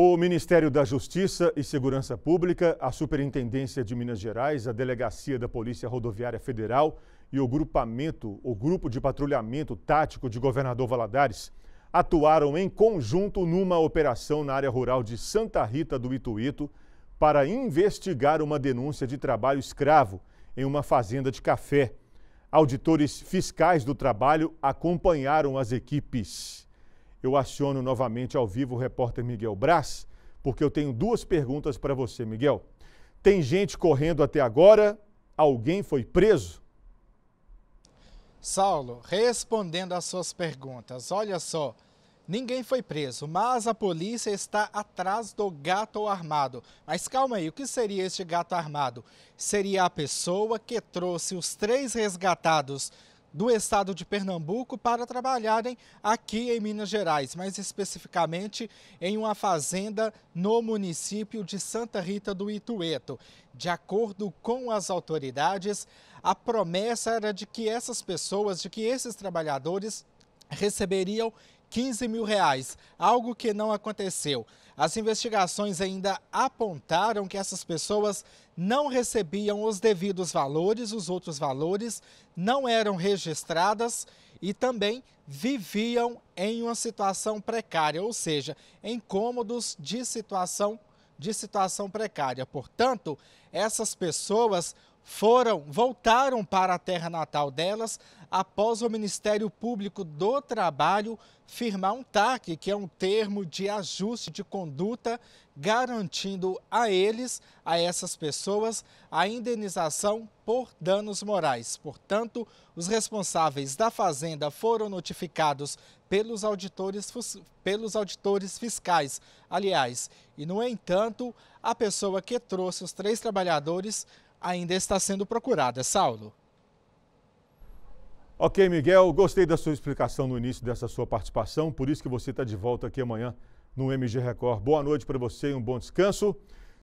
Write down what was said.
O Ministério da Justiça e Segurança Pública, a Superintendência de Minas Gerais, a Delegacia da Polícia Rodoviária Federal e o grupamento, o Grupo de Patrulhamento Tático de Governador Valadares, atuaram em conjunto numa operação na área rural de Santa Rita do Ituíto para investigar uma denúncia de trabalho escravo em uma fazenda de café. Auditores fiscais do trabalho acompanharam as equipes eu aciono novamente ao vivo o repórter Miguel Braz, porque eu tenho duas perguntas para você, Miguel. Tem gente correndo até agora? Alguém foi preso? Saulo, respondendo às suas perguntas, olha só. Ninguém foi preso, mas a polícia está atrás do gato armado. Mas calma aí, o que seria este gato armado? Seria a pessoa que trouxe os três resgatados do estado de Pernambuco para trabalharem aqui em Minas Gerais, mais especificamente em uma fazenda no município de Santa Rita do Itueto. De acordo com as autoridades, a promessa era de que essas pessoas, de que esses trabalhadores receberiam 15 mil reais, algo que não aconteceu. As investigações ainda apontaram que essas pessoas não recebiam os devidos valores, os outros valores, não eram registradas e também viviam em uma situação precária, ou seja, em cômodos de situação de situação precária. Portanto, essas pessoas foram, voltaram para a terra natal delas após o Ministério Público do Trabalho firmar um TAC, que é um termo de ajuste de conduta, garantindo a eles, a essas pessoas, a indenização por danos morais. Portanto, os responsáveis da Fazenda foram notificados pelos auditores, pelos auditores fiscais, aliás. E, no entanto, a pessoa que trouxe os três trabalhadores ainda está sendo procurada. Saulo. Ok, Miguel, gostei da sua explicação no início dessa sua participação, por isso que você está de volta aqui amanhã no MG Record. Boa noite para você e um bom descanso.